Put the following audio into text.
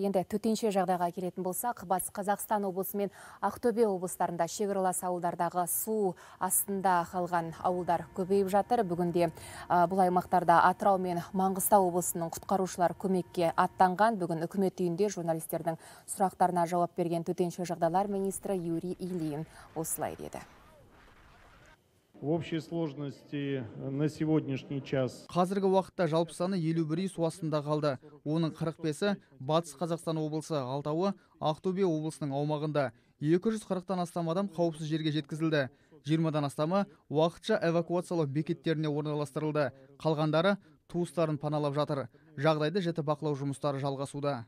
енді төтенше жағдайға келетін болсақ бас қазақстан облысы мен ақтөбе облыстарында шекаралас ауылдардағы су астында қалған ауылдар көбейіп жатыр бүгінде бұл аймақтарда атырау мен маңғыстау облысының құтқарушылар көмекке аттанған бүгін үкімет үйінде журналистердің сұрақтарына жауап берген төтенше жағдайлар министрі юрий ильин осылай деді общей сложности э, на сегодняшний час қазіргі уақытта жалпы саны елу бір үй су астында қалды оның қырық бесі батыс қазақстан облысы алтауы ақтөбе облысының аумағында екі жүз қырықтан астам адам қауіпсіз жерге жеткізілді жиырмадан астамы уақытша эвакуациялау бекеттеріне орналастырылды қалғандары туыстарын паналап жатыр жағдайды жіті бақылау жұмыстары жалғасуда